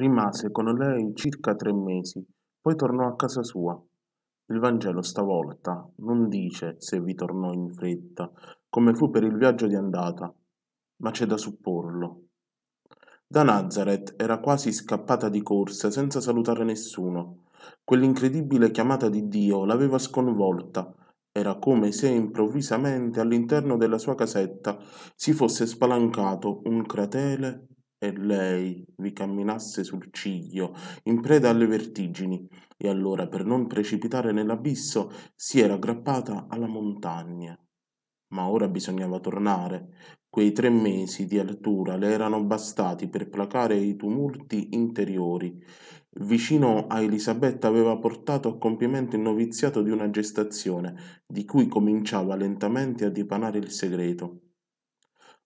Rimase con lei circa tre mesi, poi tornò a casa sua. Il Vangelo stavolta non dice se vi tornò in fretta, come fu per il viaggio di andata, ma c'è da supporlo. Da Nazareth era quasi scappata di corsa senza salutare nessuno. Quell'incredibile chiamata di Dio l'aveva sconvolta. Era come se improvvisamente all'interno della sua casetta si fosse spalancato un cratele e lei vi camminasse sul ciglio, in preda alle vertigini, e allora per non precipitare nell'abisso si era aggrappata alla montagna. Ma ora bisognava tornare. Quei tre mesi di altura le erano bastati per placare i tumulti interiori. Vicino a Elisabetta aveva portato a compimento il noviziato di una gestazione, di cui cominciava lentamente a dipanare il segreto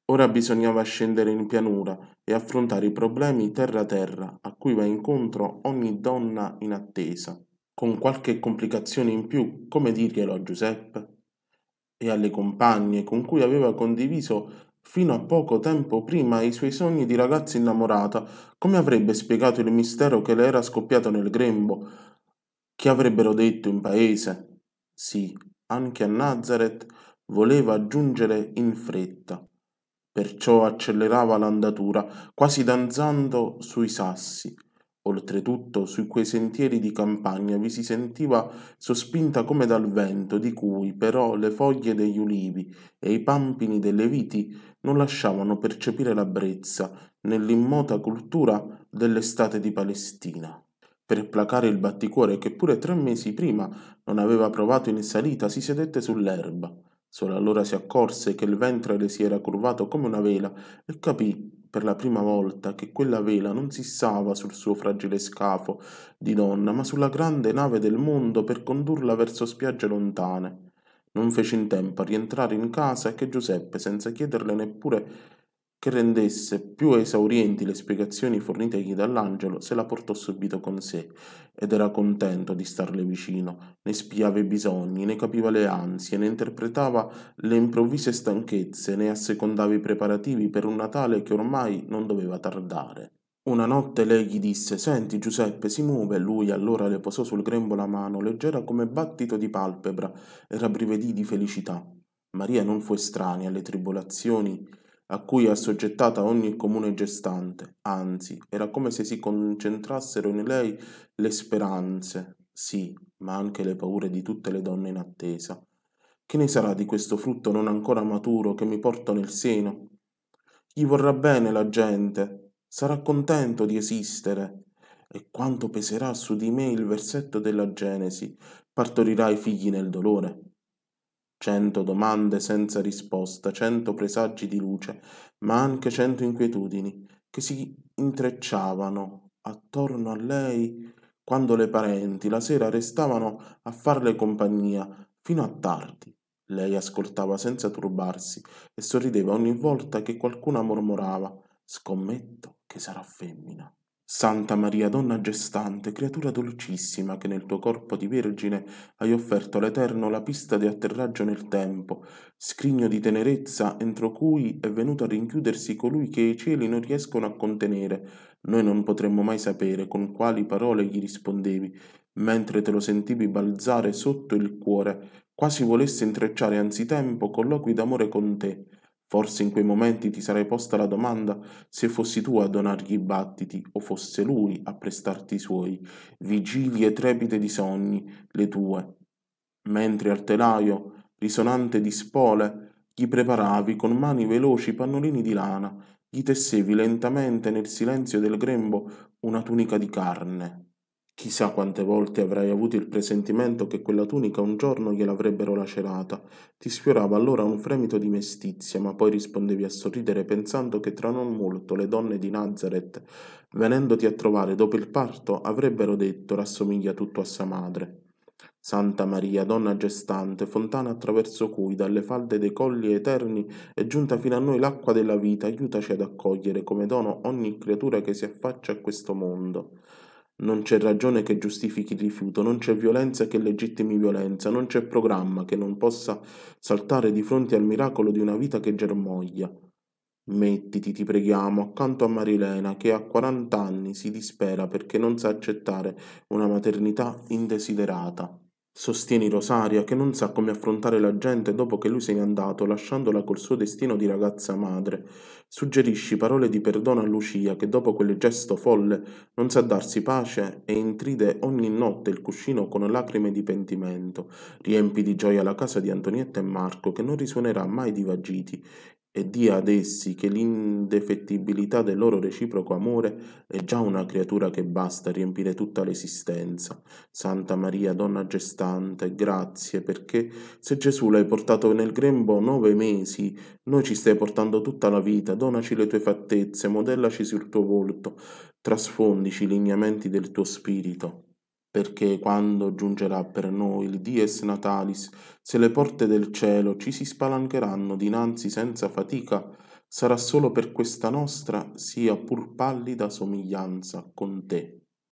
Ora bisognava scendere in pianura e affrontare i problemi terra-terra a cui va incontro ogni donna in attesa, con qualche complicazione in più, come dirglielo a Giuseppe? E alle compagne con cui aveva condiviso fino a poco tempo prima i suoi sogni di ragazza innamorata, come avrebbe spiegato il mistero che le era scoppiato nel grembo? Che avrebbero detto in paese? Sì, anche a Nazareth voleva giungere in fretta perciò accelerava l'andatura quasi danzando sui sassi oltretutto su quei sentieri di campagna vi si sentiva sospinta come dal vento di cui però le foglie degli ulivi e i pampini delle viti non lasciavano percepire la brezza nell'immota cultura dell'estate di Palestina per placare il batticuore che pure tre mesi prima non aveva provato in salita si sedette sull'erba Solo allora si accorse che il ventre le si era curvato come una vela e capì per la prima volta che quella vela non si stava sul suo fragile scafo di donna, ma sulla grande nave del mondo per condurla verso spiagge lontane. Non fece in tempo a rientrare in casa che Giuseppe, senza chiederle neppure che rendesse più esaurienti le spiegazioni fornitegli dall'angelo, se la portò subito con sé, ed era contento di starle vicino, ne spiava i bisogni, ne capiva le ansie, ne interpretava le improvvise stanchezze, ne assecondava i preparativi per un Natale che ormai non doveva tardare. Una notte lei gli disse Senti Giuseppe, si muove. Lui allora le posò sul grembo la mano, leggera come battito di palpebra, e rabbrivedì di felicità. Maria non fu estranea alle tribolazioni a cui è assoggettata ogni comune gestante, anzi, era come se si concentrassero in lei le speranze, sì, ma anche le paure di tutte le donne in attesa. Che ne sarà di questo frutto non ancora maturo che mi porto nel seno? Gli vorrà bene la gente, sarà contento di esistere. E quanto peserà su di me il versetto della Genesi, partorirà i figli nel dolore cento domande senza risposta, cento presagi di luce, ma anche cento inquietudini che si intrecciavano attorno a lei quando le parenti la sera restavano a farle compagnia fino a tardi. Lei ascoltava senza turbarsi e sorrideva ogni volta che qualcuna mormorava Scommetto che sarà femmina. Santa Maria, donna gestante, creatura dolcissima, che nel tuo corpo di vergine hai offerto all'Eterno la pista di atterraggio nel tempo, scrigno di tenerezza entro cui è venuto a rinchiudersi colui che i cieli non riescono a contenere, noi non potremmo mai sapere con quali parole gli rispondevi, mentre te lo sentivi balzare sotto il cuore, quasi volesse intrecciare anzitempo colloqui d'amore con te Forse in quei momenti ti sarei posta la domanda se fossi tu a donargli i battiti o fosse lui a prestarti i suoi, vigilie trepide di sogni, le tue, mentre al telaio, risonante di spole, gli preparavi con mani veloci pannolini di lana, gli tessevi lentamente nel silenzio del grembo una tunica di carne Chissà quante volte avrai avuto il presentimento che quella tunica un giorno gliel'avrebbero lacerata. Ti sfiorava allora un fremito di mestizia, ma poi rispondevi a sorridere pensando che tra non molto le donne di Nazareth, venendoti a trovare dopo il parto, avrebbero detto rassomiglia tutto a sua madre. Santa Maria, donna gestante, fontana attraverso cui dalle falde dei colli eterni è giunta fino a noi l'acqua della vita, aiutaci ad accogliere come dono ogni creatura che si affaccia a questo mondo. Non c'è ragione che giustifichi il rifiuto, non c'è violenza che legittimi violenza, non c'è programma che non possa saltare di fronte al miracolo di una vita che germoglia. Mettiti, ti preghiamo, accanto a Marilena, che a 40 anni si dispera perché non sa accettare una maternità indesiderata. Sostieni Rosaria che non sa come affrontare la gente dopo che lui se n'è andato lasciandola col suo destino di ragazza madre. Suggerisci parole di perdono a Lucia che dopo quel gesto folle non sa darsi pace e intride ogni notte il cuscino con lacrime di pentimento. Riempi di gioia la casa di Antonietta e Marco che non risuonerà mai di vagiti e di ad essi che l'indefettibilità del loro reciproco amore è già una creatura che basta a riempire tutta l'esistenza. Santa Maria, donna gestante, grazie perché se Gesù l'hai portato nel grembo nove mesi, noi ci stai portando tutta la vita, donaci le tue fattezze, modellaci sul tuo volto, trasfondici i lineamenti del tuo spirito perché quando giungerà per noi il dies natalis, se le porte del cielo ci si spalancheranno dinanzi senza fatica, sarà solo per questa nostra sia pur pallida somiglianza con te.